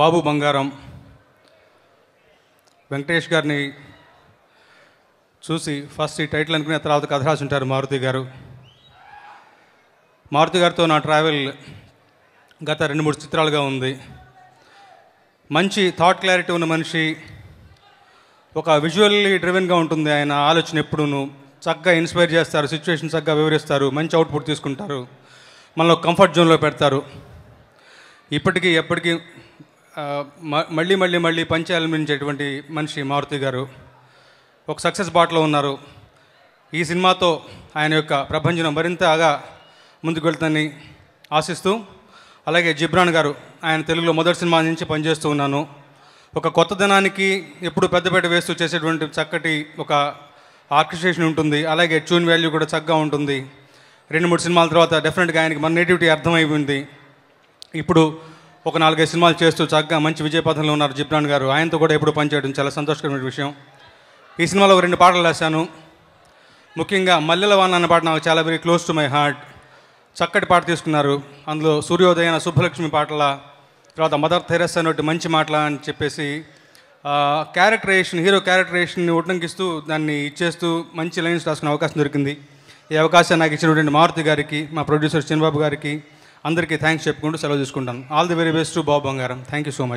బాబు బంగారం వెంకటేష్ గారిని చూసి ఫస్ట్ ఈ టైటిల్ అనుకునే తర్వాత కథ రాసి ఉంటారు మారుతి గారు మారుతి గారితో నా ట్రావెల్ గత రెండు మూడు చిత్రాలుగా ఉంది మంచి థాట్ క్లారిటీ ఉన్న మనిషి ఒక విజువల్లీ డ్రివెన్గా ఉంటుంది ఆయన ఆలోచన ఎప్పుడూను చక్కగా ఇన్స్పైర్ చేస్తారు సిచ్యువేషన్ చక్కగా వివరిస్తారు మంచి అవుట్పుట్ తీసుకుంటారు మనలో కంఫర్ట్ జోన్లో పెడతారు ఇప్పటికీ ఎప్పటికీ మళ్ళీ మళ్ళీ మళ్ళీ పంచి మనిషి మారుతి గారు ఒక సక్సెస్ బాటలో ఉన్నారు ఈ సినిమాతో ఆయన యొక్క ప్రపంచం ఆగా ముందుకు వెళ్తుందని ఆశిస్తూ అలాగే జిబ్రాన్ గారు ఆయన తెలుగులో మొదటి సినిమా నుంచి పనిచేస్తూ ఉన్నాను ఒక దినానికి ఎప్పుడు పెద్దపేట వేస్తూ చేసేటువంటి చక్కటి ఒక ఆర్కిస్ట్రేషన్ ఉంటుంది అలాగే ట్యూన్ వాల్యూ కూడా చక్కగా ఉంటుంది రెండు మూడు సినిమాల తర్వాత డెఫినెట్గా ఆయనకి మన నేటివిటీ అర్థమైపోయింది ఇప్పుడు ఒక నాలుగైదు సినిమాలు చేస్తూ చక్కగా మంచి విజయపథంలో ఉన్నారు జిబ్రాన్ గారు ఆయనతో కూడా ఎప్పుడు పనిచేయడం చాలా సంతోషకరమైన విషయం ఈ సినిమాలో రెండు పాటలు రాశాను ముఖ్యంగా మల్లెల వాన అన్న పాట నాకు చాలా very close to my heart చక్కటి పాట తీసుకున్నారు అందులో సూర్యోదయాన శుభలక్ష్మి పాటల తర్వాత మదర్ థెరస్ అనేటి మంచి మాటల అని చెప్పేసి క్యారెక్టరేషన్ హీరో క్యారెక్టరేషన్ని ఉటంకిస్తూ దాన్ని ఇచ్చేస్తూ మంచి లైన్స్ రాసుకునే అవకాశం దొరికింది ఈ అవకాశం నాకు ఇచ్చినటువంటి మారుతి గారికి మా ప్రొడ్యూసర్ చిన్నబాబు గారికి అందరికీ థ్యాంక్స్ చెప్పుకుంటూ సెలవు తీసుకుంటాను ఆల్ ది వెరీ బెస్ట్ బాబు బంగారం థ్యాంక్ యూ సో మచ్